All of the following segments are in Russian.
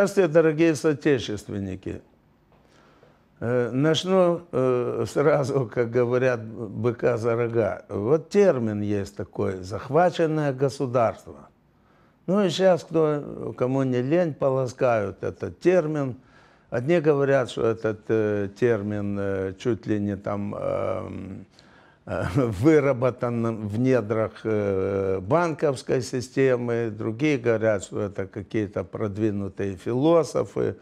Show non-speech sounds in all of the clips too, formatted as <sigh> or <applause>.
Здравствуйте, дорогие соотечественники! Э, начну э, сразу, как говорят, быка за рога. Вот термин есть такой – захваченное государство. Ну и сейчас, кто, кому не лень, полоскают этот термин. Одни говорят, что этот э, термин чуть ли не там эм, Э, <laughs> выработан в недрах э, банковской системы, другие говорят, что это какие-то продвинутые философы,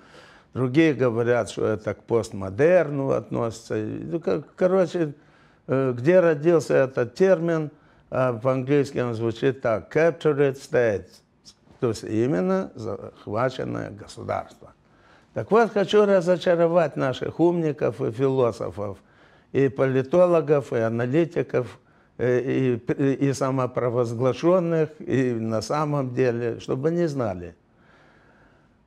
другие говорят, что это к постмодерну относится. Ну, короче, э, где родился этот термин, по-английски а он звучит так, captured state, то есть именно захваченное государство. Так вот, хочу разочаровать наших умников и философов – и политологов, и аналитиков, э, и, и самопровозглашенных, и на самом деле, чтобы они знали.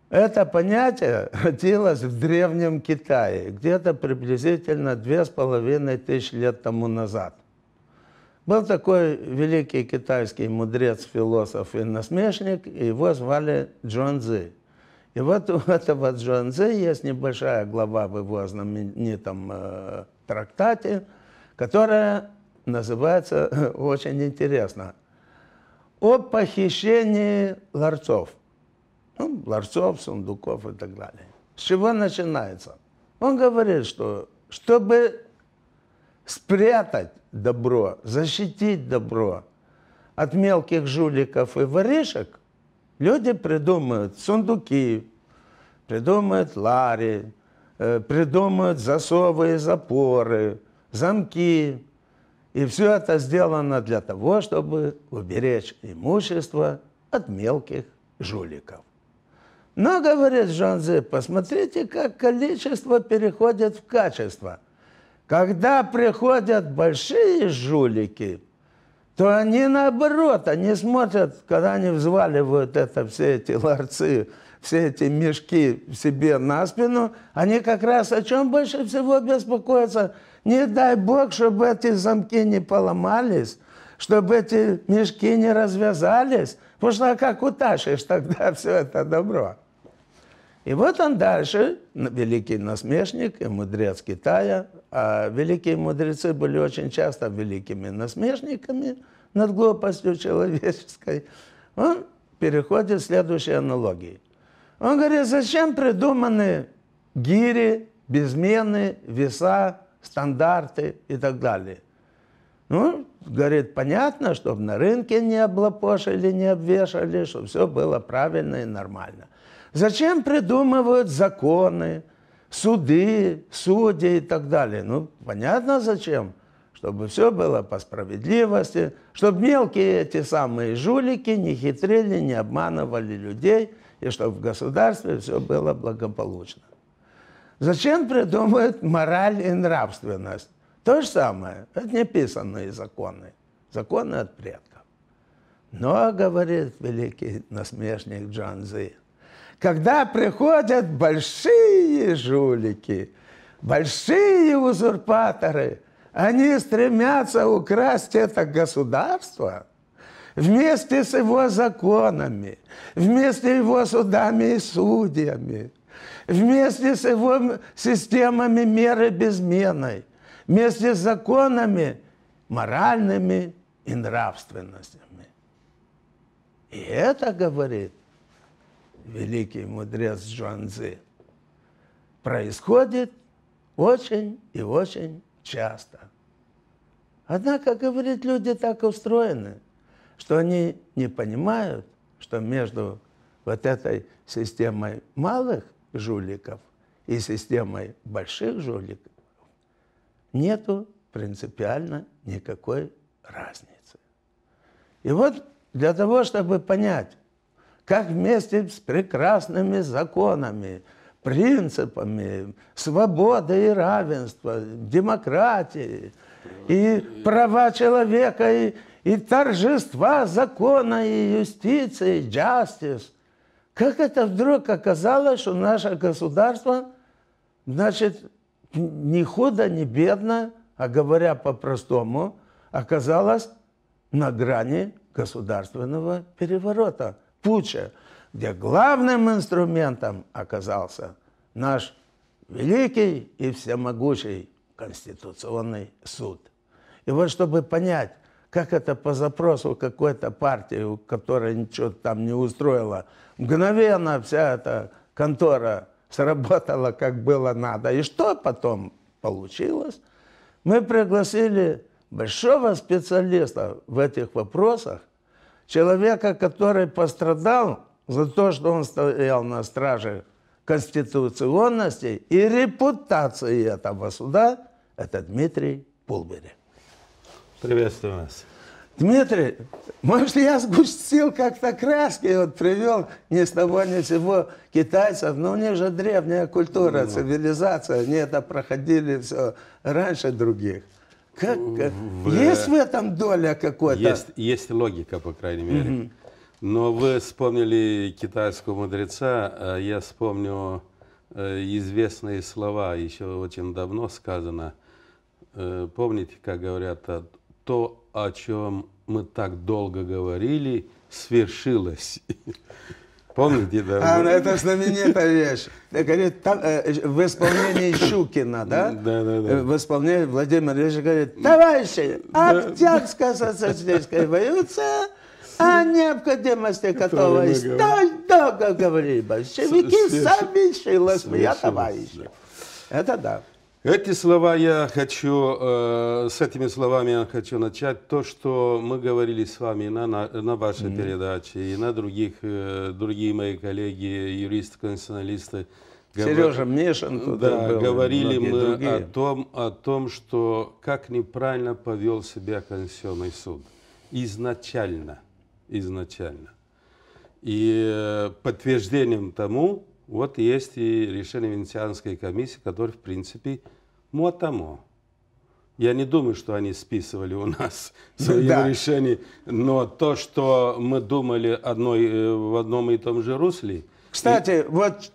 Это понятие родилось в Древнем Китае, где-то приблизительно две с половиной тысячи лет тому назад. Был такой великий китайский мудрец, философ и насмешник, и его звали Джон Цзи. И вот у этого Джон Цзи есть небольшая глава в его знаменитом э, трактате, которая называется <laughs> очень интересно «О похищении ларцов». Ну, ларцов, сундуков и так далее. С чего начинается? Он говорит, что чтобы спрятать добро, защитить добро от мелких жуликов и воришек, люди придумают сундуки, придумают лари, Э, придумают засовы и запоры, замки. И все это сделано для того, чтобы уберечь имущество от мелких жуликов. Но, говорит Жанзе, посмотрите, как количество переходит в качество. Когда приходят большие жулики, то они наоборот, они смотрят, когда они взваливают это все эти ларцы все эти мешки себе на спину, они как раз о чем больше всего беспокоятся? Не дай Бог, чтобы эти замки не поломались, чтобы эти мешки не развязались, потому что а как утащишь тогда <laughs> все это добро? И вот он дальше, великий насмешник и мудрец Китая, а великие мудрецы были очень часто великими насмешниками над глупостью человеческой, он переходит к следующей аналогии – он говорит, зачем придуманы гири, безмены, веса, стандарты и так далее. Ну, говорит, понятно, чтобы на рынке не облапошили, не обвешали, чтобы все было правильно и нормально. Зачем придумывают законы, суды, судьи и так далее? Ну, понятно зачем, чтобы все было по справедливости, чтобы мелкие эти самые жулики не хитрили, не обманывали людей – и чтобы в государстве все было благополучно. Зачем придумывают мораль и нравственность? То же самое, это не писанные законы, законы от предков. Но, говорит великий насмешник Джан Зи, когда приходят большие жулики, большие узурпаторы, они стремятся украсть это государство – вместе с его законами, вместе с его судами и судьями, вместе с его системами меры безменной, вместе с законами моральными и нравственностями. И это говорит великий мудрец Джуанзы. Происходит очень и очень часто. Однако, говорит, люди так устроены – что они не понимают, что между вот этой системой малых жуликов и системой больших жуликов нету принципиально никакой разницы. И вот для того, чтобы понять, как вместе с прекрасными законами, принципами свободы и равенства, демократии и права человека и и торжества закона и юстиции, justice. Как это вдруг оказалось, что наше государство, значит, ни худо, ни бедно, а говоря по-простому, оказалось на грани государственного переворота, путча, где главным инструментом оказался наш великий и всемогущий Конституционный суд. И вот чтобы понять, как это по запросу какой-то партии, которая ничего там не устроила, мгновенно вся эта контора сработала, как было надо. И что потом получилось? Мы пригласили большого специалиста в этих вопросах, человека, который пострадал за то, что он стоял на страже конституционности и репутации этого суда, это Дмитрий Пулбери. Приветствую вас. Дмитрий, может, я сгустил как-то краски и вот привел ни с того ни сего китайцев, но у них же древняя культура, ну. цивилизация, они это проходили все раньше других. Как, в... Есть в этом доля какой-то? Есть, есть логика, по крайней мере. Угу. Но вы вспомнили китайского мудреца, а я вспомнил э, известные слова, еще очень давно сказано. Э, помните, как говорят, то, о чем мы так долго говорили, свершилось. <laughs> Помните, да? А, ну, это знаменитая вещь. Говорит, там, э, э в исполнении <laughs> Щукина, да? Да, да, да. Э, в исполнении Владимир Ильич говорит, товарищи, Октябрьская социалистическая революция о необходимости которого столь долго говорили большевики, совмещилась я товарищ. Это да. Эти слова я хочу, э, с этими словами я хочу начать то, что мы говорили с вами на, на, на вашей mm -hmm. передаче и на других, э, другие мои коллеги, юристы, конституционалисты. Сережа Мнешин. Да, был, говорили мы о том, о том, что как неправильно повел себя Конституционный суд. Изначально. Изначально. И э, подтверждением тому вот есть и решение Венецианской комиссии, которое, в принципе, муатамо. Я не думаю, что они списывали у нас <laughs> свои да. решения, но то, что мы думали одной, э, в одном и том же русле. Кстати, и... вот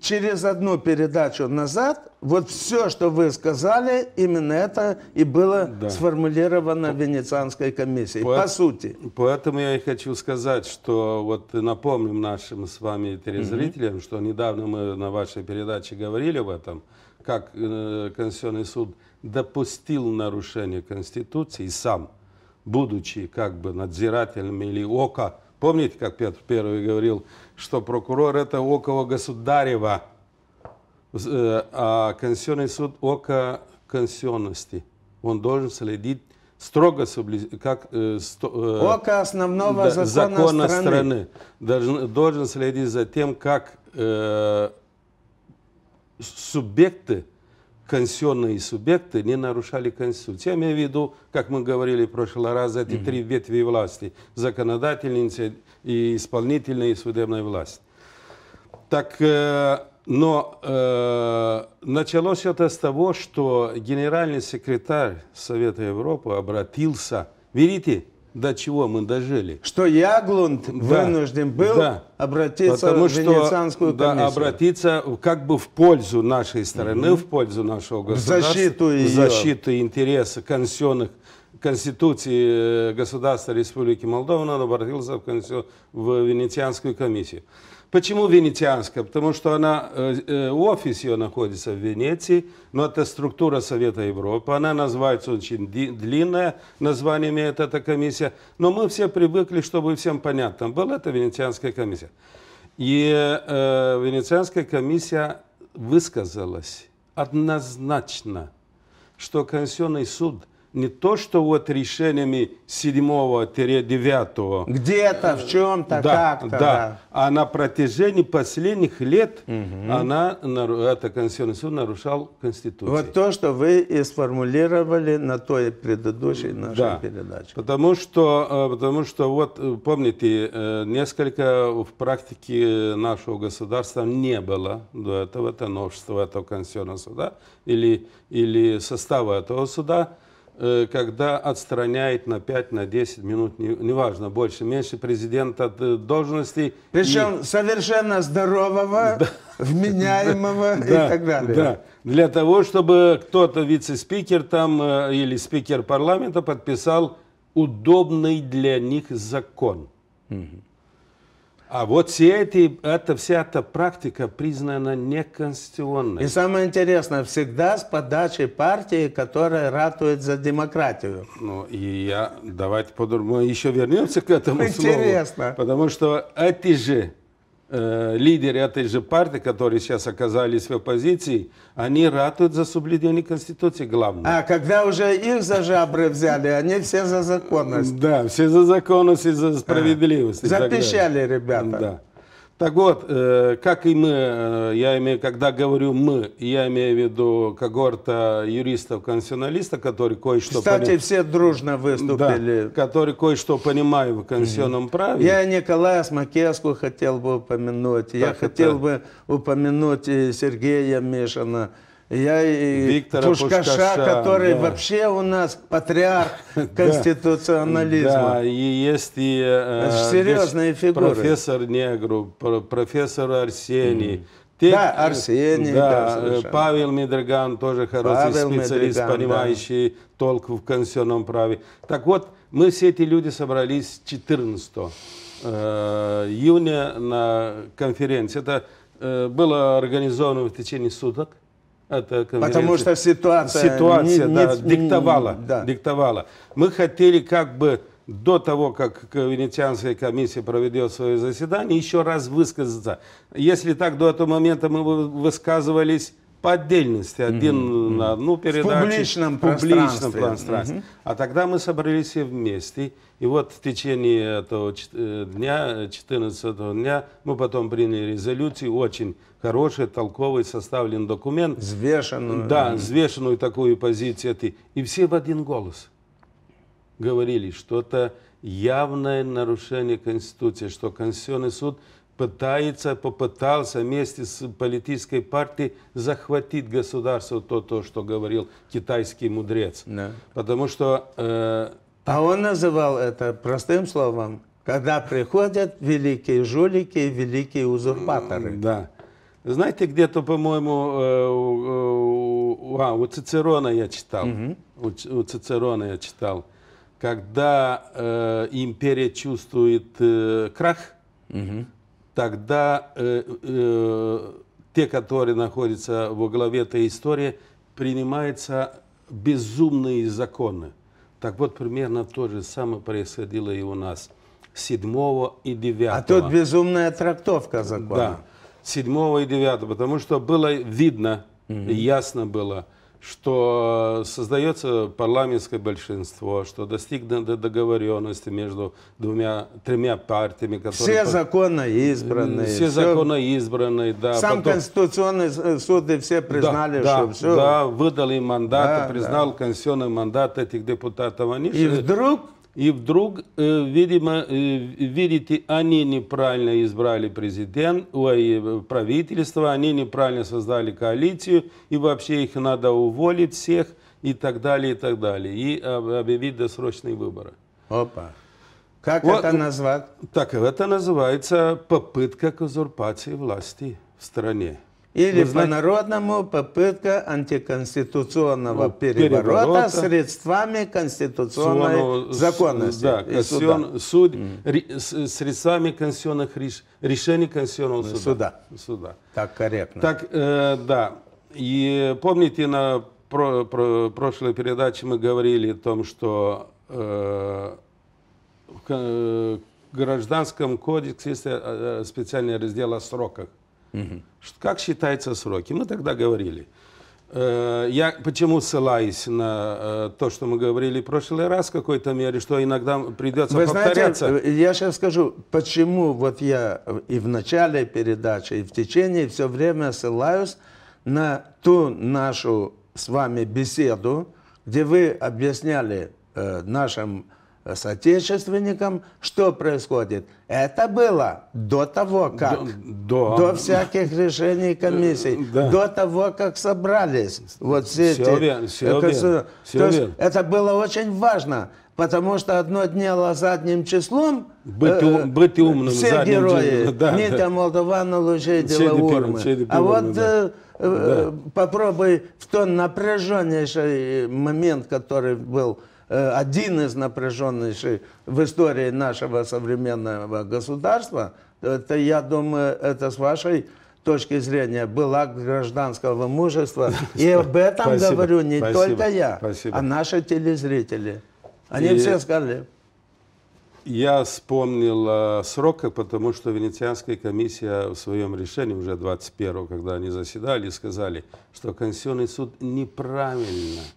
через одну передачу назад, вот все, что вы сказали, именно это и было да. сформулировано Венецианской комиссией, по, по сути. Поэтому я и хочу сказать, что вот напомним нашим с вами телезрителям, угу. что недавно мы на вашей передаче говорили об этом, как э, Конституционный суд допустил нарушение Конституции сам, будучи как бы надзирателем или око, Помните, как Петр Первый говорил, что прокурор – это около государева, э, а Конституционный суд – около конституционности. Он должен следить строго соблюдать, как... Э, э, Око основного да, закона, закона страны. страны. Должен, должен следить за тем, как э, субъекты конституционные субъекты не нарушали Конституцию. Я имею в виду, как мы говорили в прошлый раз, эти три ветви власти. Законодательная и исполнительная и судебная власть. Так, э, но э, началось это с того, что генеральный секретарь Совета Европы обратился, видите, до чего мы дожили. Что Яглунд да, вынужден был да, обратиться потому в Венецианскую комиссию. Да, обратиться как бы в пользу нашей стороны, угу. в пользу нашего государства. В защиту ее. В защиту интереса конституционных Конституции э, государства Республики Молдова, он обратился в, в Венецианскую комиссию. Почему венецианская? Потому что она, э, э офис ее находится в Венеции, но это структура Совета Европы. Она называется очень длинная, название имеет эта комиссия. Но мы все привыкли, чтобы всем понятно было, это венецианская комиссия. И э, венецианская комиссия высказалась однозначно, что Конституционный суд не то, что вот решениями 7 девятого Где-то, в чем-то, да, как-то. Да. да, а на протяжении последних лет угу. она, это Конституционный суд нарушал Конституцию. Вот то, что вы и сформулировали на той предыдущей нашей да. передаче. Потому что, э, потому что вот, э, помните, э, несколько в практике нашего государства не было до этого, это новшество этого Конституционного суда или, или состава этого суда. Э, когда отстраняет на 5, на 10 минут, неважно, не больше, меньше президента от э, должности. Причем и... совершенно здорового, да. вменяемого <laughs> да. и так далее. Да. Для того, чтобы кто-то, вице-спикер там э, или спикер парламента подписал удобный для них закон. Угу. А вот все эти, эта, вся эта практика признана неконституционной. И самое интересное, всегда с подачи партии, которая ратует за демократию. Ну, и я, давайте подумаем, еще вернемся к этому Интересно. слову. Потому что эти же Э, лидеры этой же партии, которые сейчас оказались в оппозиции, они ратуют за соблюдение Конституции, главное. А когда уже их за жабры взяли, они все за законность. Да, все за законность и за справедливость. А, запищали, ребята. Да. Так вот, э, как и мы, э, я имею, когда говорю «мы», я имею в виду когорта юристов-конституционалистов, которые кое-что... Кстати, поним... все дружно выступили. Да, которые кое-что понимают в конституционном mm праве. Я Николая Макеску хотел бы упомянуть. Так я это... хотел бы упомянуть и Сергея Мишина я и Виктора Пушкаша, Пушкаша который да. вообще у нас патриарх <laughs> конституционализма. Да, и есть и э, серьезные фигуры. Профессор Негру, профессор Арсений. Те, да, Арсений. Да, да э, Павел Медраган тоже хороший Павел специалист, Медриган, понимающий да. толк в конституционном праве. Так вот, мы все эти люди собрались 14 э, июня на конференции. Это э, было организовано в течение суток эта Потому что ситуация, ситуация не, да, не, диктовала, да. диктовала. Мы хотели как бы до того, как Венецианская комиссия проведет свое заседание, еще раз высказаться. Если так, до этого момента мы высказывались по отдельности, один угу. на одну передачу. В публичном, публичном пространстве. пространстве. Угу. А тогда мы собрались все вместе. И вот в течение этого э, дня, 14 дня, мы потом приняли резолюцию, очень хороший, толковый, составлен документ. Взвешенную. Да, взвешенную такую позицию. И все в один голос говорили, что это явное нарушение Конституции, что Конституционный суд – пытается, попытался вместе с политической партией захватить государство, то, то что говорил китайский мудрец. Да. Потому что... Э, так... А он называл это простым словом, когда приходят великие жулики и великие узурпаторы. Да. Знаете, где-то, по-моему, э, у, э, а, у Цицерона я читал, угу. у, у Цицерона я читал, когда э, империя чувствует э, крах, угу тогда э, э, те, которые находятся во главе этой истории, принимаются безумные законы. Так вот, примерно то же самое происходило и у нас. 7 и 9. А тут безумная трактовка закона. Да, 7 и 9, потому что было видно, угу. ясно было – что создается парламентское большинство, что достигнута договоренности между двумя, тремя партиями. Которые все законно избранные. Все, все законно избранные, да. Сам потом... Конституционный э, суд и все признали, да, что да, все. Да, выдали мандат, да, признал да. конституционный мандат этих депутатов. Они и же... вдруг и вдруг, э, видимо, э, видите, они неправильно избрали президент, ой, э, правительство, они неправильно создали коалицию, и вообще их надо уволить всех, и так далее, и так далее, и объявить досрочные выборы. Опа. Как вот, это назвать? Так, это называется попытка к узурпации власти в стране. Или ну, по-народному попытка антиконституционного ну, переворота, переворота средствами конституционной законности. Да, конституцион, суд, mm. средствами конституционных реш, решений конституционного ну, суда. суда. суда. Так корректно. Так, э, да. И помните, на про, про, прошлой передаче мы говорили о том, что э, в э, гражданском кодексе есть э, э, специальный раздел о сроках. Угу. Как считаются сроки? Мы тогда говорили. Э, я почему ссылаюсь на э, то, что мы говорили в прошлый раз в какой-то мере, что иногда придется Вы повторяться. Знаете, э, я сейчас скажу, почему вот я и в начале передачи, и в течение все время ссылаюсь на ту нашу с вами беседу, где вы объясняли э, нашим соотечественникам, что происходит? Это было до того, как, до, до, до всяких решений комиссий, э, да. до того, как собрались вот все, все эти... Верно, все верно, все верно. это было очень важно, потому что одно дело задним числом... Быть, э, быть э, умным все герои, числом. <laughs> Да, Митя да. Молдавана, Лужидила, Урмы. а вот... Да. Э, да. Попробуй в тот напряженнейший момент, который был Э, один из напряженнейших в истории нашего современного государства, это, я думаю, это с вашей точки зрения был была гражданского мужества. <laughs> И об этом спасибо, говорю не спасибо, только я, спасибо. а наши телезрители. Они и все сказали. Я вспомнил э, срок, потому что Венецианская комиссия в своем решении уже 21-го, когда они заседали, сказали, что Конституционный суд неправильно –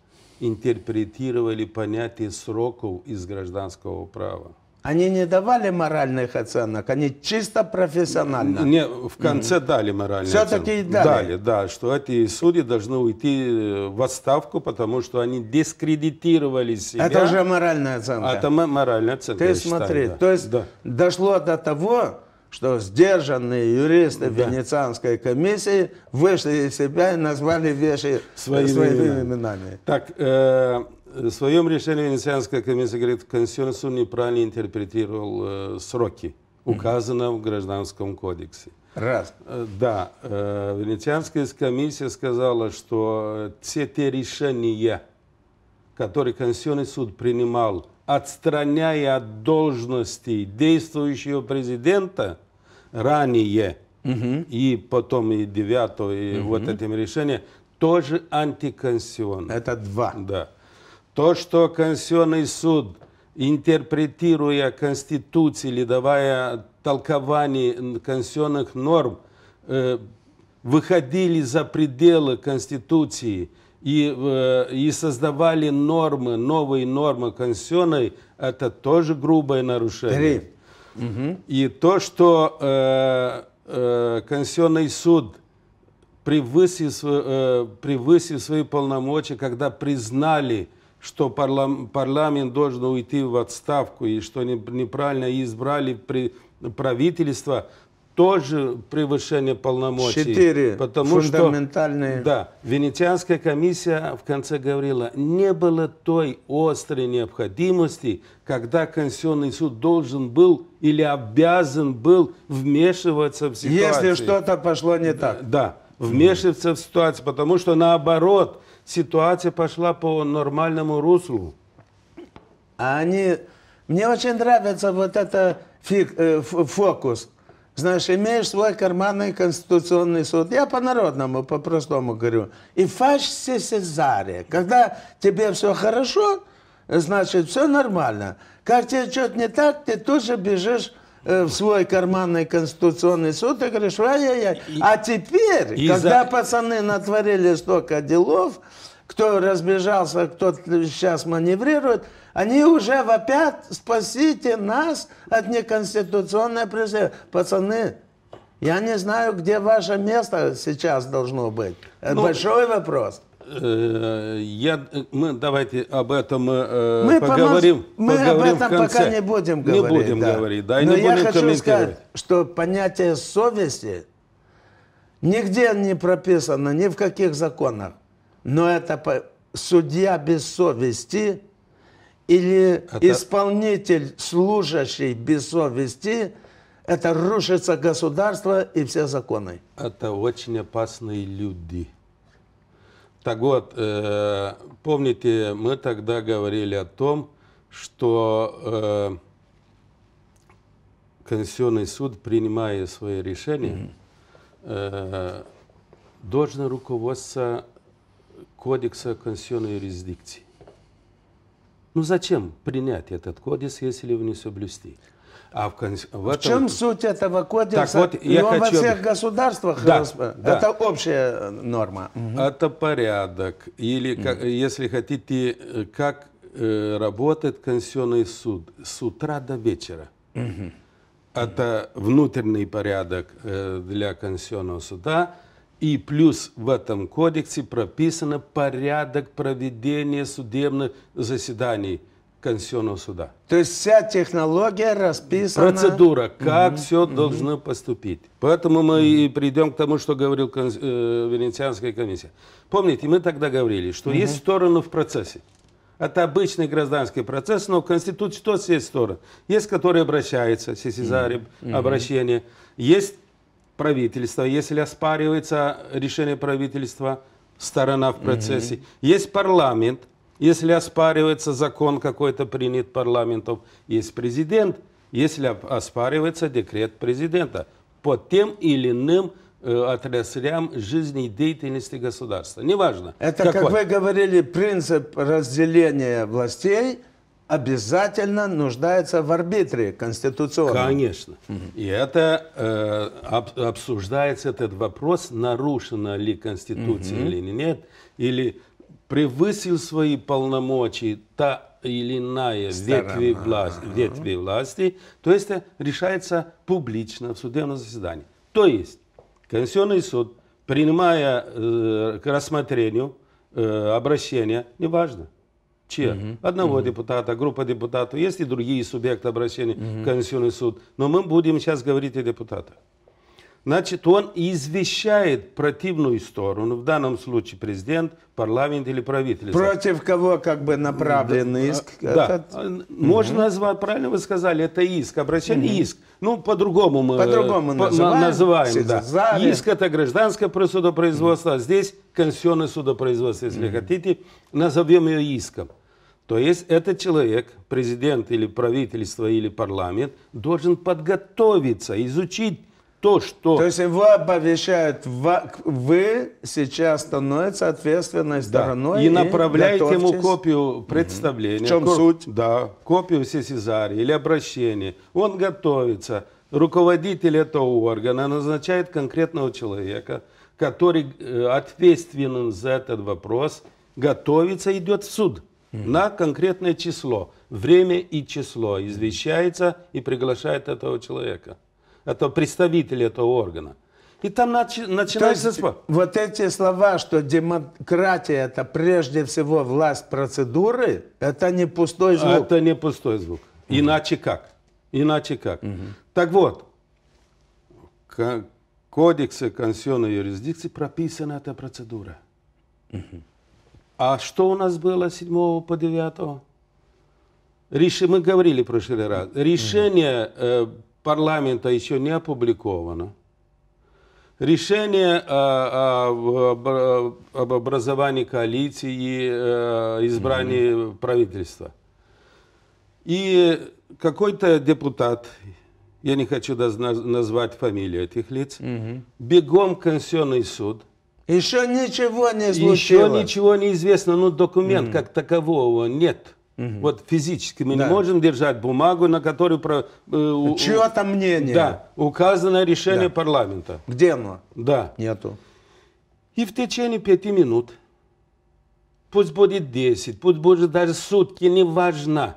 интерпретировали понятие сроков из гражданского права. Они не давали моральных оценок, они чисто профессионально. Не, в конце mm. -hmm. дали моральные Все-таки Дали. дали, да, что эти судьи должны уйти э, в отставку, потому что они дискредитировали себя. Это уже моральная оценка. Это моральная оценка. Ты смотри, считаю, да. то есть да. дошло до того, что сдержанные юристы да. Венецианской комиссии вышли из себя и назвали вещи э, своими, своими именами. именами. Так, э, в своем решении Венецианская комиссия говорит, Конституцию неправильно интерпретировал э, сроки, указанные mm -hmm. в Гражданском кодексе. Раз. Э, да, э, Венецианская комиссия сказала, что э, все те решения, которые Конституционный суд принимал отстраняя от должности действующего президента ранее, угу. и потом и 9 и угу. вот этим решением, тоже антиконституционно. Это два. Да. То, что Конституционный суд, интерпретируя Конституцию или давая толкование конституционных норм, э, выходили за пределы Конституции – и, э, и создавали нормы, новые нормы конституционной, это тоже грубое нарушение. Угу. И то, что э, э, Конституционный суд превысил, э, превысил свои полномочия, когда признали, что парлам, парламент должен уйти в отставку и что не, неправильно избрали при, правительство – тоже превышение полномочий. Четыре потому фундаментальные. Что, да, Венецианская комиссия в конце говорила, не было той острой необходимости, когда Конституционный суд должен был или обязан был вмешиваться в ситуацию. Если что-то пошло не так. Да, вмешиваться mm. в ситуацию, потому что наоборот, ситуация пошла по нормальному руслу. А они... Мне очень нравится вот это фиг, э, фокус знаешь, имеешь свой карманный конституционный суд. Я по-народному, по-простому говорю. И фаш се Когда тебе все хорошо, значит, все нормально. Как тебе что-то не так, ты тут же бежишь э, в свой карманный конституционный суд и говоришь, ай-яй-яй. А теперь, и когда за... пацаны натворили столько делов, кто разбежался, кто сейчас маневрирует, они уже вопят, спасите нас от неконституционной преследования. Пацаны, я не знаю, где ваше место сейчас должно быть. Это ну, большой вопрос. Э, я, э, мы давайте об этом э, мы поговорим. Мы поговорим об этом пока не будем говорить. Не будем да. говорить, да, и Но не я хочу сказать, что понятие совести нигде не прописано, ни в каких законах но это судья без совести или это... исполнитель, служащий без совести, это рушится государство и все законы. Это очень опасные люди. Так вот, э, помните, мы тогда говорили о том, что э, Конституционный суд, принимая свои решения, mm -hmm. э, должен руководствоваться Кодекса конституционной юрисдикции. Ну зачем принять этот кодекс, если его не соблюсти? А в, кон... в, этом... в чем суть этого кодекса? Так вот, я хочу... во всех государствах да, расп... да. это общая норма. Это порядок. Или, угу. как, если хотите, э, как э, работает Конституционный суд с утра до вечера. Угу. Это внутренний порядок э, для Конституционного суда – и плюс в этом кодексе прописано порядок проведения судебных заседаний Конституционного суда. То есть вся технология расписана... Процедура, как угу, все угу. должно поступить. Поэтому мы угу. и придем к тому, что говорил кон... э, Венецианская комиссия. Помните, мы тогда говорили, что угу. есть стороны в процессе. Это обычный гражданский процесс, но в Конституции тоже есть стороны? Есть, которые обращаются, сесизари, mm обращение. Есть Правительства. если оспаривается решение правительства, сторона в процессе. Угу. Есть парламент, если оспаривается закон какой-то принят парламентом, есть президент, если оспаривается декрет президента по тем или иным э, отраслям деятельности государства. Неважно. Это, какой. как вы говорили, принцип разделения властей – обязательно нуждается в арбитре конституционном. Конечно. Угу. И это э, об, обсуждается этот вопрос, нарушена ли Конституция угу. или нет, или превысил свои полномочия та или иная ветви власти, ветви власти, то есть э, решается публично в судебном заседании. То есть Конституционный суд, принимая э, к рассмотрению э, обращение, неважно, ЧЕК. Угу. Одного угу. депутата, группа депутатов. Есть и другие субъекты обращения угу. в Конституционный суд. Но мы будем сейчас говорить о депутатах. Значит, он извещает противную сторону, в данном случае президент, парламент или правительство. Против кого как бы направлен иск? Да. Этот? А, можно угу. назвать, правильно вы сказали, это иск, обращение угу. иск. Ну, по-другому мы э, по-другому по, называем. называем да. Иск это гражданское судопроизводство, угу. а здесь конституционное судопроизводство, если угу. хотите, назовем ее иском. То есть этот человек, президент или правительство или парламент, должен подготовиться, изучить то, что... То есть его оповещают, вы сейчас становитесь ответственной стороной. Да. И, и направляете ему копию представления. В чем коп... суть? Да, копию сесизарии или обращения. Он готовится. Руководитель этого органа назначает конкретного человека, который э, ответственен за этот вопрос, готовится, идет в суд на конкретное число. Время и число извещается и приглашает этого человека, это представитель этого органа. И там начи, начинается есть, Вот эти слова, что демократия это прежде всего власть процедуры, это не пустой звук. Это не пустой звук. Угу. Иначе как? Иначе как? Угу. Так вот, кодексе конституционной юрисдикции прописана эта процедура. Угу. А что у нас было 7 по 9? Реш... Мы говорили в прошлый раз. Решение э, парламента еще не опубликовано. Решение э, э, об образовании коалиции, э, избрании mm правительства. И какой-то депутат, я не хочу назвать фамилию этих лиц, mm бегом в Конституционный суд – еще ничего не случилось. Еще ничего не известно, но документ угу. как такового нет. Угу. Вот физически мы да. не можем держать бумагу, на которой про, э, чье-то мнение. Да, указано решение да. парламента. Где оно? Да. Нету. И в течение пяти минут, пусть будет десять, пусть будет даже сутки, неважно,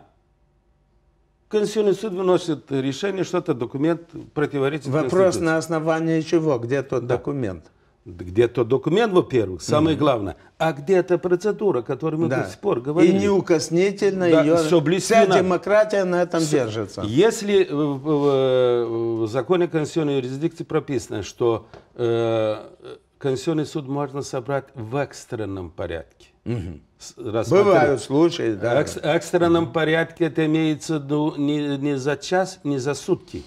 Конституционный суд выносит решение, что это документ противоречит Вопрос на основании чего? Где тот да. документ? где-то документ, во-первых, самое mm главное, а где-то процедура, о которой мы да. до сих пор говорим. И неукоснительно да, ее, соблюсти вся нам. демократия на этом С... держится. Если в, в, в законе конституционной юрисдикции прописано, что э, конституционный суд можно собрать в экстренном порядке. Угу. Бывают случаи, да. В экс экстренном угу. порядке это имеется ну, не, не за час, не за сутки.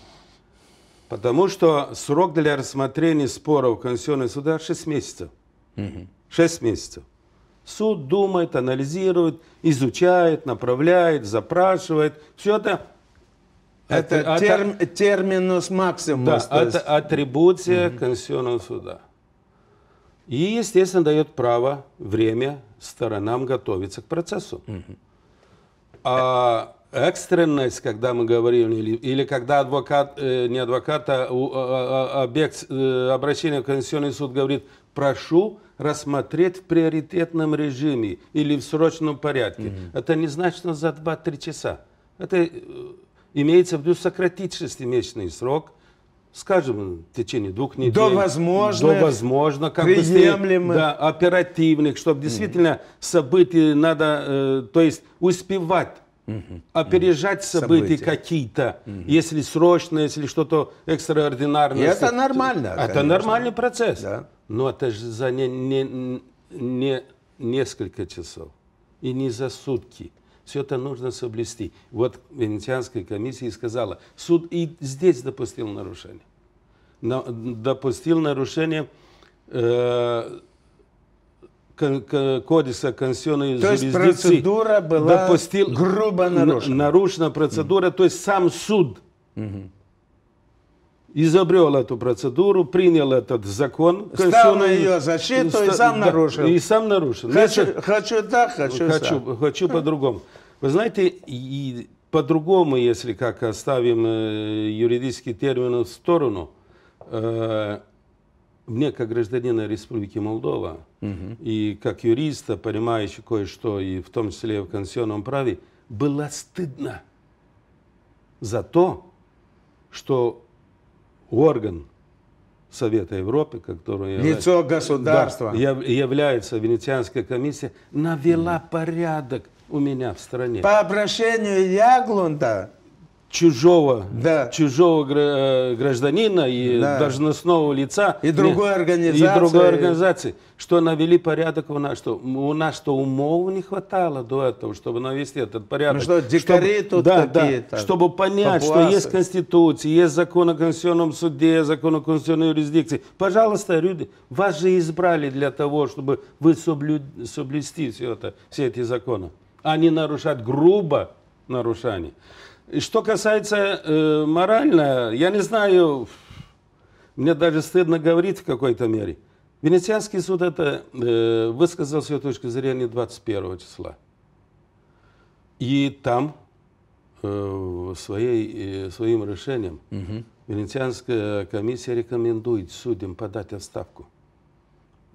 Потому что срок для рассмотрения споров Конституционного суда 6 месяцев. Угу. 6 месяцев. Суд думает, анализирует, изучает, направляет, запрашивает. Все это... Это, это терм, терминус максимум. Да, это атрибуция угу. Конституционного суда. И, естественно, дает право, время сторонам готовиться к процессу. Угу. А экстренность, когда мы говорим, или, или когда адвокат, э, не адвокат, а, а, а, а объект э, обращения в Конституционный суд говорит, прошу рассмотреть в приоритетном режиме или в срочном порядке. Угу. Это не значит, что за 2-3 часа. Это э, имеется в виду сократить шестимесячный срок, скажем, в течение двух недель. До возможно. До возможно. Как приемлемых. Да, оперативных, чтобы действительно события надо, э, то есть успевать угу. опережать события, события. какие-то, угу. если срочно, если что-то экстраординарное. это нормально. Это конечно. нормальный процесс. Да. Но это же за не, не, не несколько часов и не за сутки. Все это нужно соблюсти. Вот Венецианская комиссия сказала, суд и здесь допустил нарушение. Но допустил нарушение э, кодекса конституционной то юрисдикции. есть процедура была допустил, грубо нарушена. Нарушена процедура, mm то есть сам суд mm изобрел эту процедуру, принял этот закон. Стал на ее защиту и, и сам да, нарушил. И сам нарушил. Хочу, Значит, хочу так, хочу Хочу, хочу хм. по-другому. Вы знаете, и по-другому, если как оставим э, юридический термин в сторону, э, мне, как гражданина Республики Молдова, и как юриста, понимающий кое-что, и в том числе в конституционном праве, было стыдно за то, что орган Совета Европы, который лицо является, государства да, яв, является Венецианская комиссия, навела mm. порядок у меня в стране. По обращению Яглунда чужого, да. чужого э, гражданина и да. должностного лица. И другой организации. И другой организации. Что навели порядок у нас, что у нас что умов не хватало до этого, чтобы навести этот порядок. Ну что, дикари чтобы, тут да, такие. Да, чтобы понять, папуасы. что есть Конституция, есть закон о Конституционном суде, закон о конституционной юрисдикции. Пожалуйста, люди, вас же избрали для того, чтобы вы соблю... соблюсти все, это, все эти законы, а не нарушать грубо нарушание что касается э, морально, я не знаю, мне даже стыдно говорить в какой-то мере. Венецианский суд это э, высказал свою точку зрения 21 числа. И там э, своей, э, своим решением угу. Венецианская комиссия рекомендует судьям подать отставку.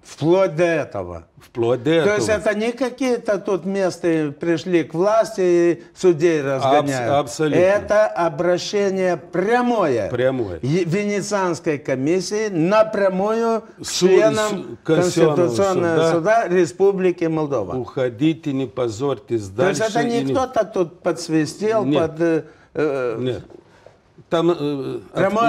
Вплоть до этого. Вплоть до То этого. То есть это не какие-то тут места пришли к власти и судей разгоняют. Абс абсолютно. Это обращение прямое. Прямое. Венецианской комиссии напрямую Суд, членам Конституционного, Конституционного суда, суда Республики Молдова. Уходите, не позорьтесь дальше. То есть это не кто-то тут подсвистел, Нет. под... Э, Нет там, э,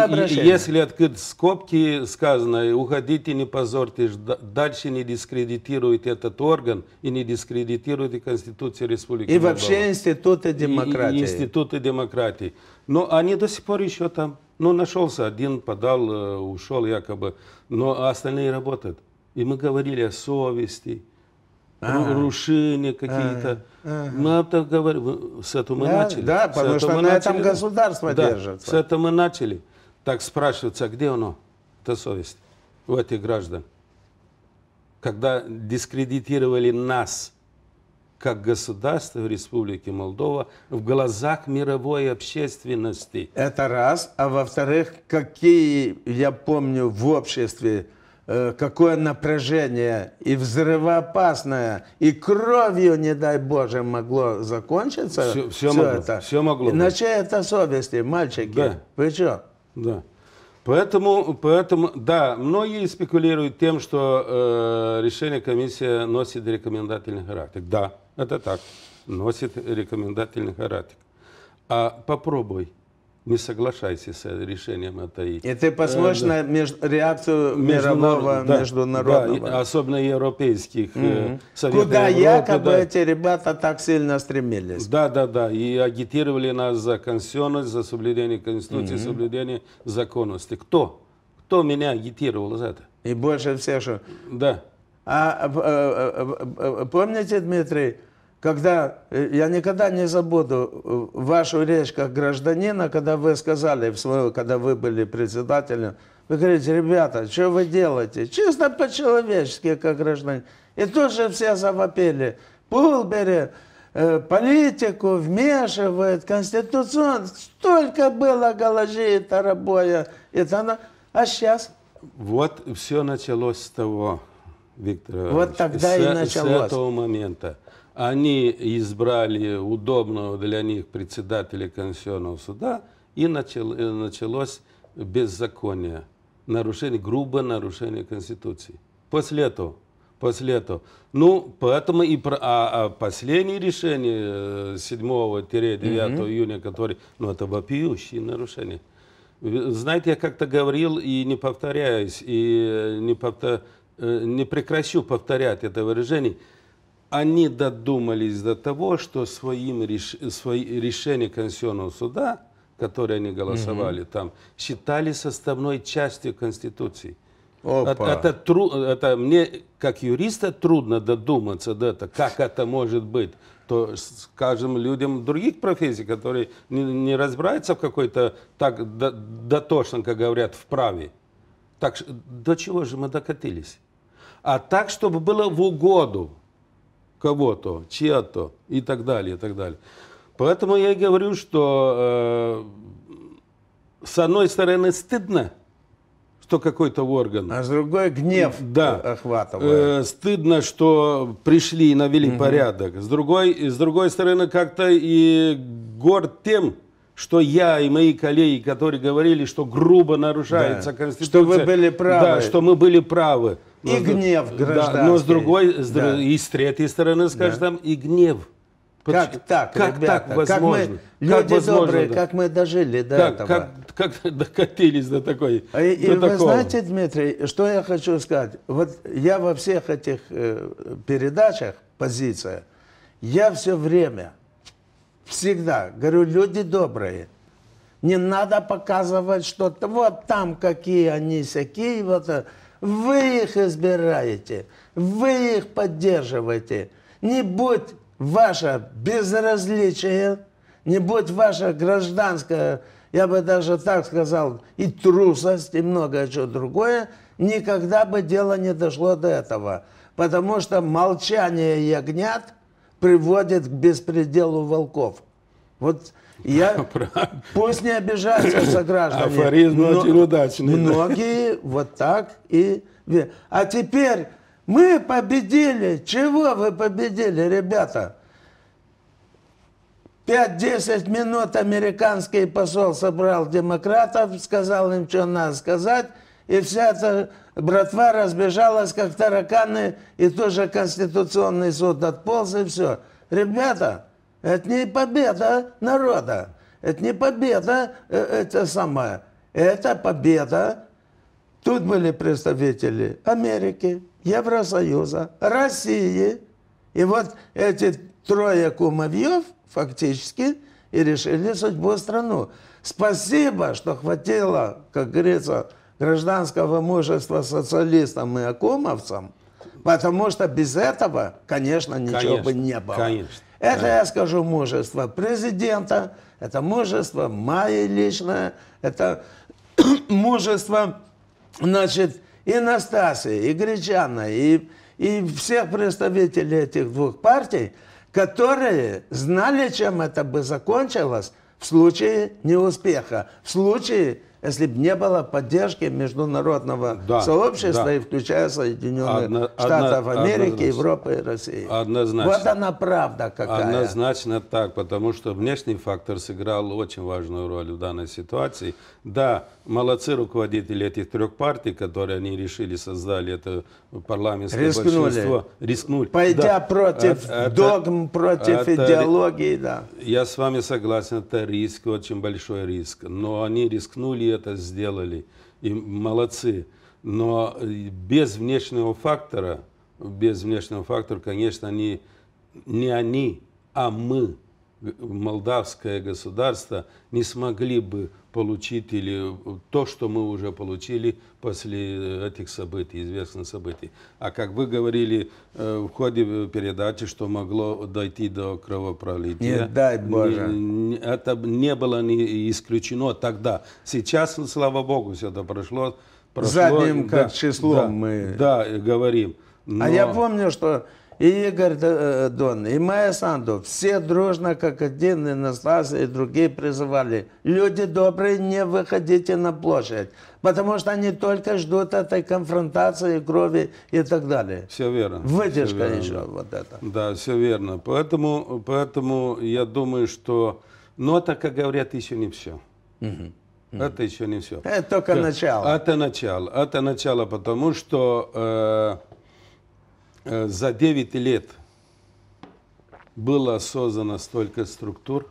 обращение. если открыть скобки, сказано, уходите, не позорьте, дальше не дискредитируйте этот орган и не дискредитируйте Конституцию Республики. И Молдова. вообще институты демократии. И, и институты демократии. Но они до сих пор еще там. Ну, нашелся один, подал, э, ушел якобы, но остальные работают. И мы говорили о совести, а рушения какие-то. А-а-а. Ну, это говорю, с этого мы начали. Да, потому что на этом государство держится. С этого мы начали. Так спрашивается, а где оно, эта совесть, у этих граждан? Когда дискредитировали нас, как государство в Республике Молдова в глазах мировой общественности. Это раз. А во-вторых, какие, я помню, в обществе Э, какое напряжение и взрывоопасное, и кровью, не дай Боже, могло закончиться все, все, все могло, это. Все могло Иначе быть. это совести, мальчики. Да. Вы что? Да. Поэтому, поэтому, да, многие спекулируют тем, что э, решение комиссии носит рекомендательный характер. Да, это так, носит рекомендательный характер. А попробуй не соглашайся с решением АТАИ. И ты посмотришь э, на меж... реакцию международ... мирового, да, международного. Да, особенно европейских. Угу. Куда Европы, якобы да. эти ребята так сильно стремились. Да, да, да. И агитировали нас за конституционность, за соблюдение Конституции, угу. соблюдение законности. Кто? Кто меня агитировал за это? И больше всех, что... Да. А, а, а, а помните, Дмитрий, когда э, я никогда не забуду э, вашу речь как гражданина, когда вы сказали, когда вы были председателем, вы говорите, ребята, что вы делаете? Чисто по-человечески, как гражданин. И тут же все завопили. Пулбери, э, политику вмешивает, конституцион. Столько было галажи и тарабоя. это она, А сейчас? Вот все началось с того, Виктор Вот тогда и началось. С этого момента. Они избрали удобного для них председателя Конституционного суда, и э, началось беззаконие, нарушение, грубое нарушение Конституции. После этого после этого. Ну, поэтому и про, а, а последнее решение э, 7-9 угу. июня, который, ну, это вопиющие нарушения. Знаете, я как-то говорил и не повторяюсь, и э, не, повтор, не прекращу повторять это выражение – они додумались до того, что своим реш... свои решения Конституционного суда, которые они голосовали угу. там, считали составной частью Конституции. Это, это, тру... это мне, как юриста, трудно додуматься до этого, как это может быть. То, скажем, людям других профессий, которые не, не разбираются в какой-то так до, дотошно, как говорят, в праве. Так до чего же мы докатились? А так, чтобы было в угоду кого-то, чья-то и так далее, и так далее. Поэтому я говорю, что э, с одной стороны стыдно, что какой-то орган. А с другой гнев да. охватывает. Э, стыдно, что пришли и навели угу. порядок. С другой, с другой стороны, как-то и горд тем, что я и мои коллеги, которые говорили, что грубо нарушается да. Конституция. Что вы были правы. Да, что мы были правы и гнев гражданский. Да, но с другой, с да. и с третьей стороны, скажем, да. там и гнев. Как так, как ребята? так возможно? Как мы, как люди возможно, добрые, да. как мы дожили до как, этого? Как, как <laughs> докатились до такой, а и, до и такого? Вы знаете, Дмитрий, что я хочу сказать? Вот я во всех этих э, передачах, позиция, я все время, всегда говорю, люди добрые. Не надо показывать что-то, вот там какие они, всякие, вот это вы их избираете, вы их поддерживаете. Не будь ваше безразличие, не будь ваша гражданское, я бы даже так сказал, и трусость, и многое что другое, никогда бы дело не дошло до этого. Потому что молчание ягнят приводит к беспределу волков. Вот я... <laughs> Пусть не обижаются сограждане. Афоризм очень удачный. Многие вот так и... А теперь мы победили. Чего вы победили, ребята? 5-10 минут американский посол собрал демократов, сказал им, что надо сказать, и вся эта братва разбежалась, как тараканы, и тоже Конституционный суд отполз, и все. Ребята, это не победа народа. Это не победа, э, это самое. Это победа. Тут были представители Америки, Евросоюза, России. И вот эти трое кумовьев фактически и решили судьбу страну. Спасибо, что хватило, как говорится, гражданского мужества социалистам и акумовцам, потому что без этого, конечно, ничего конечно, бы не было. Конечно. Это, я скажу, мужество президента, это мужество мое личное, это <clears throat> мужество, значит, и Настасии, и Гречана, и, и всех представителей этих двух партий, которые знали, чем это бы закончилось в случае неуспеха, в случае если бы не было поддержки международного да, сообщества, да. включая Соединенных Одно, Штатов Америки, однозначно. Европы и России. Однозначно. Вот она правда какая. Однозначно так, потому что внешний фактор сыграл очень важную роль в данной ситуации. Да, молодцы руководители этих трех партий, которые они решили, создали это парламентское Рискнули. большинство. Рискнули. Пойдя да. против это, догм, против это, идеологии, да. Я с вами согласен, это риск, очень большой риск. Но они рискнули это сделали. И молодцы. Но э, без внешнего фактора, без внешнего фактора, конечно, они, не они, а мы молдавское государство не смогли бы получить или э, то, что мы уже получили после э, этих событий, известных событий. А как вы говорили э, в ходе передачи, что могло дойти до кровопролития. Не дай Боже. Это не было не исключено тогда. Сейчас, слава Богу, все это прошло. прошло Задним да, числом да, мы... Да, говорим. Но... А я помню, что и Игорь э, э, Дон, и Майя Санду, все дружно, как один, и Настасья, и другие призывали, люди добрые, не выходите на площадь, потому что они только ждут этой конфронтации, крови и так далее. Все верно. Выдержка все верно, еще вот это. Да, все верно. Поэтому, поэтому я думаю, что... Но ну, это, как говорят, еще не все. Угу. Это еще не все. Это только начало. Это начало. Это начало, потому что э, Э, за 9 лет было создано столько структур.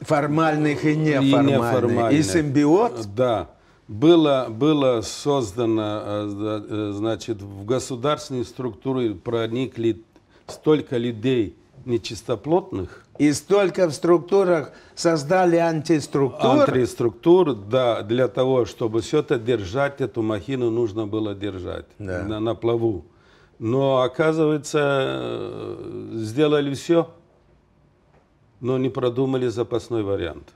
Формальных и неформальных. И, неформальных. и симбиот? Да. Было, было создано, э, э, значит, в государственные структуры проникли столько людей нечистоплотных. И столько в структурах создали антиструктур. Антиструктур, да, для того, чтобы все это держать, эту махину нужно было держать да. на, на плаву. Но, оказывается, сделали все, но не продумали запасной вариант.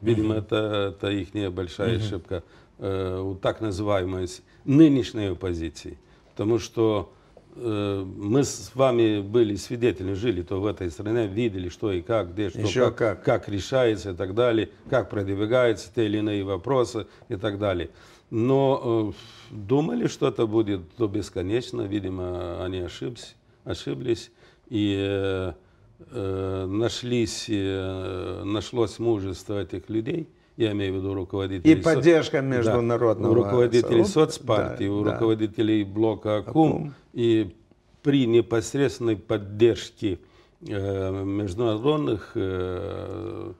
Видимо, угу. это, это их большая угу. ошибка э, так называемой нынешней оппозиции. Потому что э, мы с вами были свидетелями, жили то в этой стране, видели, что и как, где, что, Еще как, как. как решается и так далее, как продвигаются те или иные вопросы и так далее. Но э, думали, что это будет до бесконечно. Видимо, они ошиблись. ошиблись. И э, э, нашлись, э, нашлось мужество этих людей – я имею в виду руководителей... И поддержка со... международного... Да, руководителей соц. соцпартии, да, у руководителей блока а АКУМ, АКУМ, и при непосредственной поддержке э, международных э,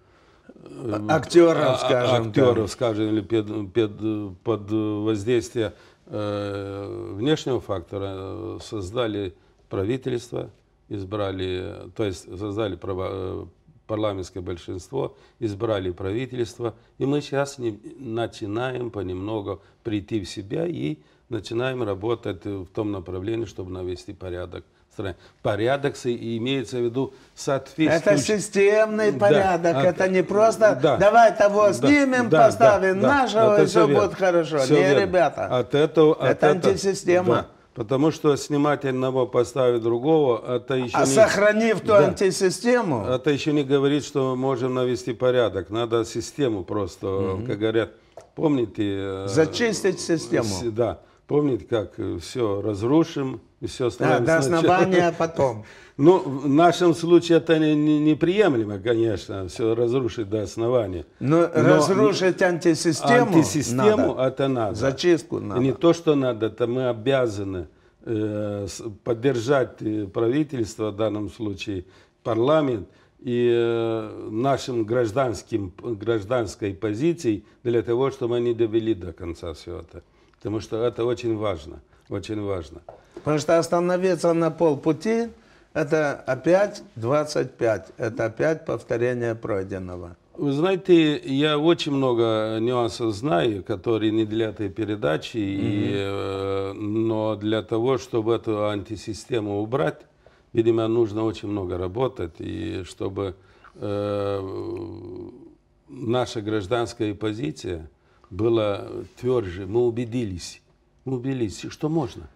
Э, актеров, а, скажем, актеров, скажем, или под, под, под воздействие э, внешнего фактора э, создали правительство, избрали, то есть создали право, парламентское большинство, избрали правительство, и мы сейчас не, начинаем понемногу прийти в себя и начинаем работать в том направлении, чтобы навести порядок стране. Порядок имеется в виду соответствующий. Это системный порядок, да, это не просто да, давай того снимем, да, поставим да, нашего, да, и все, все будет хорошо. Все не, ребята, от этого, от это антисистема. Да. Потому что снимать одного, поставить другого, это еще а не... сохранив ту да. антисистему... Это еще не говорит, что мы можем навести порядок. Надо систему просто, угу. как говорят, помните... Э, Зачистить систему. Да. Помните, как э, все разрушим, и все оставим да, до основания <laughs> потом. Ну, в нашем случае это не, не, неприемлемо, конечно, все разрушить до основания. Но, Но разрушить антисистему Антисистему надо. это надо. Зачистку надо. Не то, что надо, это мы обязаны э, поддержать э, правительство, в данном случае парламент, и э, нашим гражданским, гражданской позицией для того, чтобы они довели до конца все это потому что это очень важно, очень важно. Потому что остановиться на полпути – это опять 25, это опять повторение пройденного. Вы знаете, я очень много нюансов знаю, которые не для этой передачи, mm -hmm. и, э, но для того, чтобы эту антисистему убрать, видимо, нужно очень много работать, и чтобы э, наша гражданская позиция было тверже, мы убедились, мы убедились, что можно.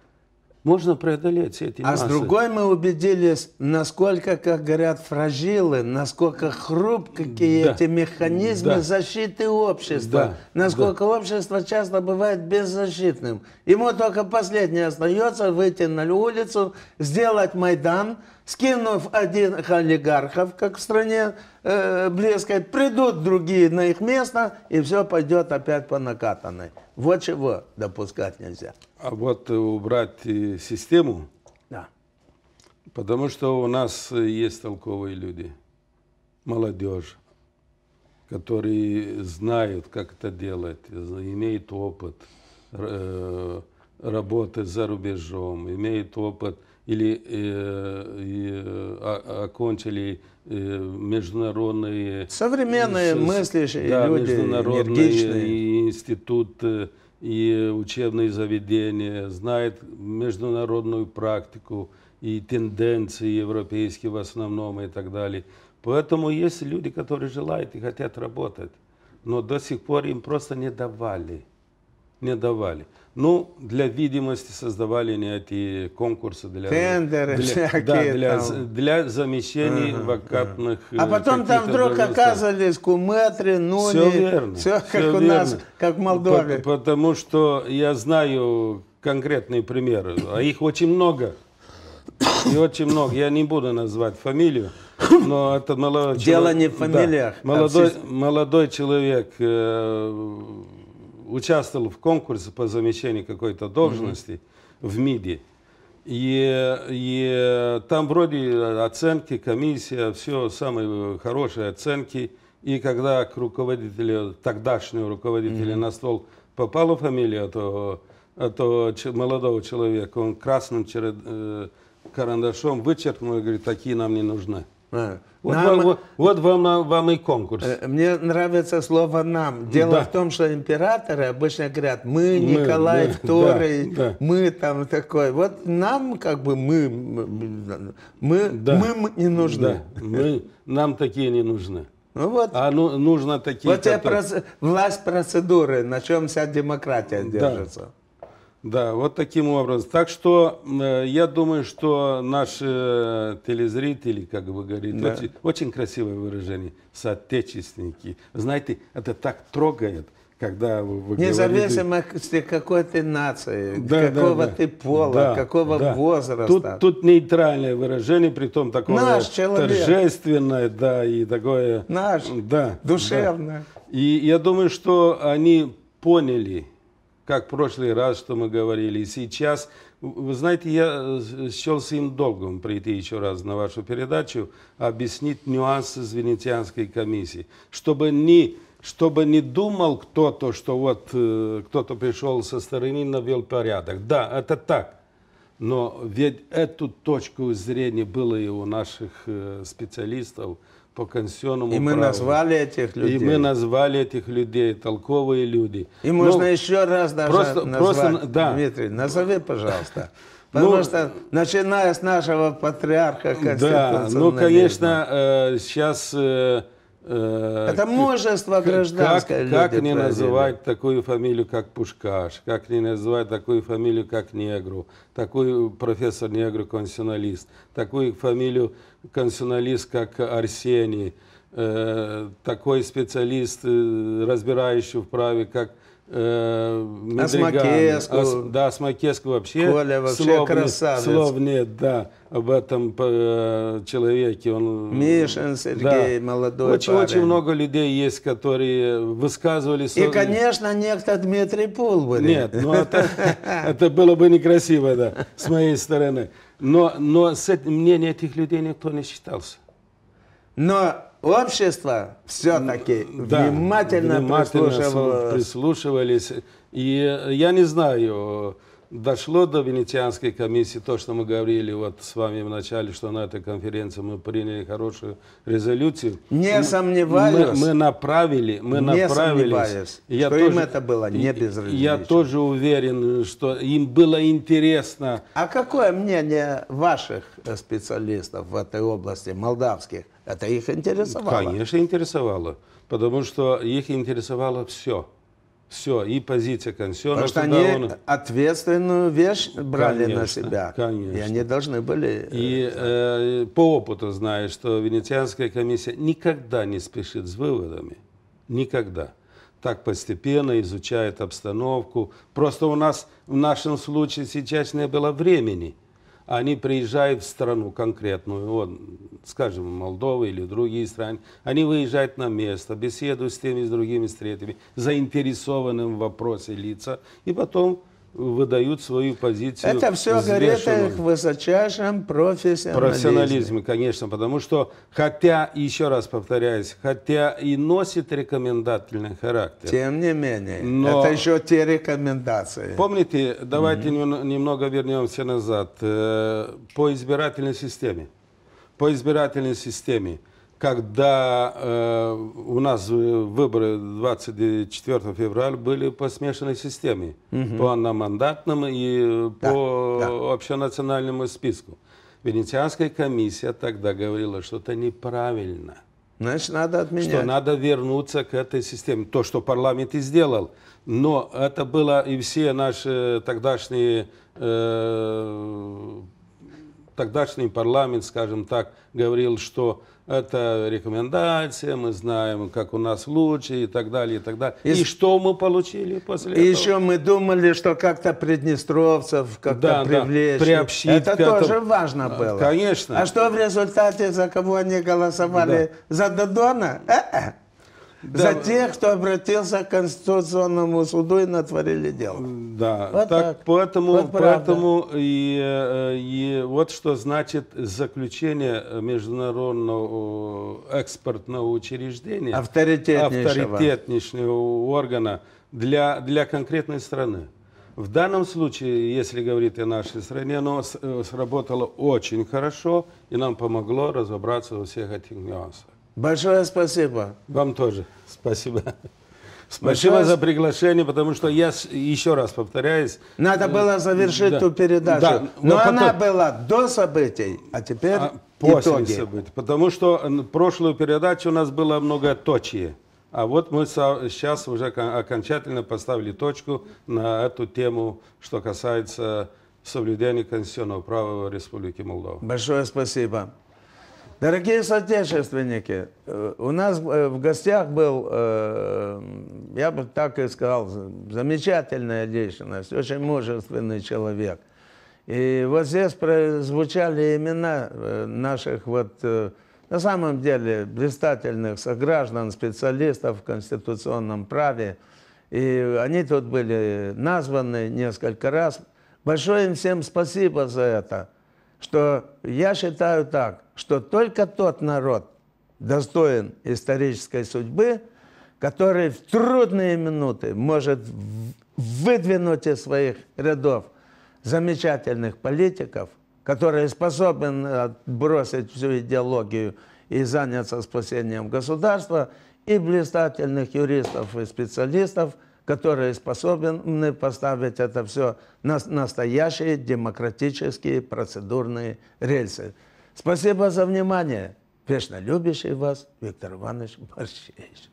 Можно преодолеть эти А массы. с другой мы убедились, насколько, как говорят, фражилы, насколько хрупкие да. эти механизмы да. защиты общества. Да. Насколько да. общество часто бывает беззащитным. Ему только последнее остается выйти на улицу, сделать Майдан, скинув один олигархов, как в стране э, близкой, придут другие на их место, и все пойдет опять по накатанной. Вот чего допускать нельзя. А вот э, убрать э, систему? Да. Потому что у нас э, есть толковые люди, молодежь, которые знают, как это делать, имеют опыт работы за рубежом, имеют опыт или э, э, окончили э, международные... Современные с, мыслящие да, люди, международный энергичные. институт и учебные заведения, знает международную практику и тенденции европейские в основном и так далее. Поэтому есть люди, которые желают и хотят работать, но до сих пор им просто не давали. Не давали. Ну, для видимости создавали не эти конкурсы для... Тендеры для, да, для, там. для замещений ага, вакантных... Ага. А э, потом там вдруг должностей. оказались куметры, ну Все верно. Все как все у верно. нас, как в Молдове. По потому что я знаю конкретные примеры, а их очень много. И очень много. Я не буду назвать фамилию, но это молодой Дело человек, не в фамилиях. Да, молодой, а в... молодой человек... Э, участвовал в конкурсе по замещению какой-то должности mm-hmm. в МИДе. И, и там вроде оценки, комиссия, все самые хорошие оценки. И когда к руководителю, тогдашнему руководителю mm-hmm. на стол попала фамилия этого, этого молодого человека, он красным черед, э, карандашом вычеркнул и говорит, такие нам не нужны. А. Вот, нам, вот, вот вам, вам и конкурс. Э, мне нравится слово «нам». Дело да. в том, что императоры обычно говорят «мы, мы Николай да, II, да, мы там такой». Вот нам как бы мы, мы, да. мы не нужны. Да. Мы, нам такие не нужны. Ну вот. А ну, нужно такие... Вот которые... проц... власть процедуры, на чем вся демократия держится. Да. Да, вот таким образом. Так что э, я думаю, что наши телезрители, как вы говорите, да. очень, очень красивое выражение, соотечественники. Знаете, это так трогает, когда вы, вы Независимо говорите... какой ты нации, да, какого да, да. ты пола, да, какого да. возраста. Тут, тут нейтральное выражение, при том такое Наш торжественное, да, и такое... Наш, да, душевное. Да. И я думаю, что они поняли как в прошлый раз, что мы говорили, и сейчас. Вы знаете, я э, счел своим долгом прийти еще раз на вашу передачу, объяснить нюансы с Венецианской комиссии, чтобы не, чтобы не думал кто-то, что вот э, кто-то пришел со стороны, и навел порядок. Да, это так. Но ведь эту точку зрения было и у наших э, специалистов, по конституционному И мы праву. назвали этих людей. И мы назвали этих людей, толковые люди. И ну, можно еще раз даже просто, назвать, просто, да. Дмитрий, назови, пожалуйста. <laughs> Потому ну, что, начиная с нашего патриарха Да, ну, конечно, э, сейчас... Э, Э, Это множество гражданских людей. как, не проявили. называть такую фамилию, как Пушкаш, как не называть такую фамилию, как Негру, такой профессор Негру-конституционалист, такую фамилию конституционалист, как Арсений, э, такой специалист, э, разбирающий в праве, как э, Асмакеску. Ас, да, Асмакеску вообще. Коля вообще слов, красавец. Слов нет, да, об этом э, человеке. Он, Мишин Сергей, да. молодой очень, парень. Очень много людей есть, которые высказывались. И, конечно, некто Дмитрий Пулбарь. Нет, ну это, а это было бы некрасиво, да, с моей стороны. Но, но с этим, мнением этих людей никто не считался. Но общество все-таки да, внимательно, внимательно прислушивалось. прислушивались. И э, я не знаю, дошло до Венецианской комиссии то, что мы говорили вот с вами в начале, что на этой конференции мы приняли хорошую резолюцию. Не сомневаюсь. Мы, мы направили, мы не направились. Я что тоже, им это было не безразлично. Я тоже уверен, что им было интересно. А какое мнение ваших э, специалистов в этой области, молдавских? Это их интересовало. Конечно, интересовало. Потому что их интересовало все. Все, и позиция консерна. Потому что они он... ответственную вещь брали конечно, на себя. Конечно. И они должны были... И э, э по опыту знаю, что Венецианская комиссия никогда не спешит с выводами. Никогда. Так постепенно изучает обстановку. Просто у нас в нашем случае сейчас не было времени они приезжают в страну конкретную, вот, скажем, Молдова или другие страны, они выезжают на место, беседуют с теми с другими, с заинтересованным в вопросе лица, и потом выдают свою позицию. Это все говорит о их высочайшем профессионализме. Профессионализме, конечно, потому что, хотя, еще раз повторяюсь, хотя и носит рекомендательный характер. Тем не менее, но... это еще те рекомендации. Помните, давайте mm немного вернемся назад, э, по избирательной системе. По избирательной системе когда э, у нас э, выборы 24 февраля были по смешанной системе, угу. по одномандатным и э, да, по да. общенациональному списку. Венецианская комиссия тогда говорила, что это неправильно. Значит, надо отменять. Что надо вернуться к этой системе. То, что парламент и сделал. Но это было и все наши тогдашние э, тогдашний парламент, скажем так, говорил, что это рекомендация, мы знаем, как у нас лучше и так далее, и так далее. И, и что мы получили после и этого? еще мы думали, что как-то приднестровцев как-то да, привлечь. Да, приобщить. Это -то... тоже важно а, было. Конечно. А что в результате, за кого они голосовали? Да. За Додона? Э -э. Да. За тех, кто обратился к Конституционному суду и натворили дело. Да, вот так, так. поэтому, вот поэтому и, э, и вот что значит заключение международного экспертного учреждения, авторитетнейшего, авторитетнейшего органа для, для конкретной страны. В данном случае, если говорить о нашей стране, оно э, сработало очень хорошо и нам помогло разобраться во всех этих нюансах. Большое спасибо. Вам тоже спасибо. Спасибо Большое... за приглашение, потому что я еще раз повторяюсь. Надо э, было завершить да. ту передачу. Да, но, но потом... она была до событий, а теперь а, после итоги. событий. Потому что прошлую передачу у нас было много многоточие. А вот мы сейчас уже окончательно поставили точку на эту тему, что касается соблюдения конституционного права Республики Молдова. Большое спасибо. Дорогие соотечественники, э, у нас э, в гостях был, э, я бы так и сказал, замечательная личность, очень мужественный человек. И вот здесь прозвучали имена наших вот на самом деле блистательных сограждан, специалистов в конституционном праве. И они тут были названы несколько раз. Большое им всем спасибо за это что я считаю так, что только тот народ достоин исторической судьбы, который в трудные минуты может выдвинуть из своих рядов замечательных политиков, которые способны отбросить всю идеологию и заняться спасением государства, и блистательных юристов и специалистов – который способен поставить это все на настоящие демократические процедурные рельсы. Спасибо за внимание. Вечно любящий вас Виктор Иванович Борщевич.